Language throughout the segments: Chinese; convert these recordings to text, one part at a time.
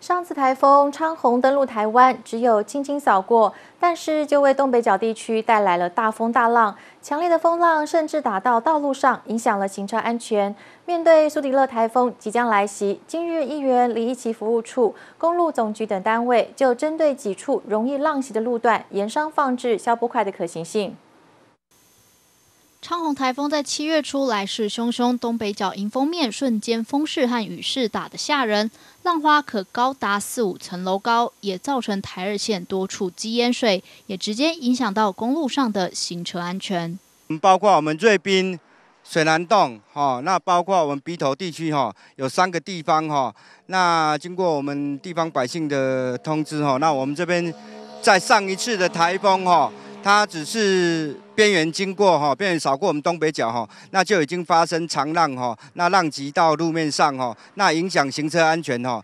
上次台风昌鸿登陆台湾，只有轻轻扫过，但是就为东北角地区带来了大风大浪，强烈的风浪甚至打到道路上，影响了行车安全。面对苏迪勒台风即将来袭，今日议员李一奇服务处、公路总局等单位就针对几处容易浪袭的路段，严商放置消波块的可行性。昌宏台风在七月初来势汹汹，东北角迎风面瞬间风势和雨势打得吓人，浪花可高达四五层楼高，也造成台二线多处积淹水，也直接影响到公路上的行车安全。包括我们瑞滨、水南洞，哈，那包括我们鼻头地区，哈，有三个地方，哈，那经过我们地方百姓的通知，哈，那我们这边在上一次的台风，哈，它只是。边缘经过哈，边缘扫过我们东北角哈，那就已经发生长浪哈，那浪及到路面上哈，那影响行车安全哈。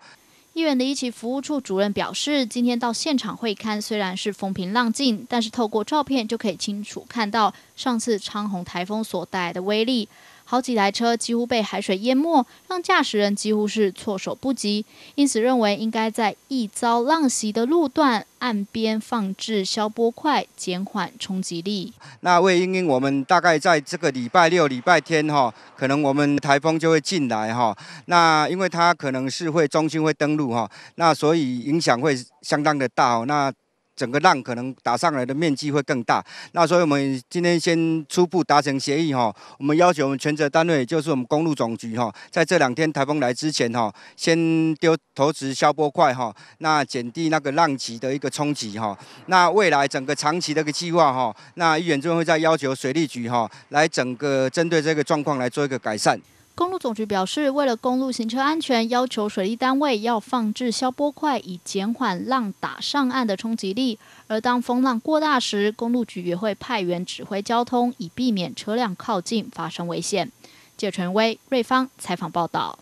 议员的一起服务处主任表示，今天到现场会勘，虽然是风平浪静，但是透过照片就可以清楚看到上次长红台风所带来的威力。好几台车几乎被海水淹没，让驾驶人几乎是措手不及。因此认为应该在易遭浪袭的路段岸边放置消波块，减缓冲击力。那魏英英，我们大概在这个礼拜六、礼拜天哈，可能我们台风就会进来哈。那因为它可能是会中心会登陆哈，那所以影响会相当的大哦。那整个浪可能打上来的面积会更大，那所以我们今天先初步达成协议哈，我们要求我们全责单位，就是我们公路总局哈，在这两天台风来之前哈，先丢投石消波块哈，那减低那个浪级的一个冲击哈，那未来整个长期的一个计划哈，那议这边会再要求水利局哈，来整个针对这个状况来做一个改善。公路总局表示，为了公路行车安全，要求水利单位要放置消波块，以减缓浪打上岸的冲击力。而当风浪过大时，公路局也会派员指挥交通，以避免车辆靠近发生危险。谢纯威、瑞芳采访报道。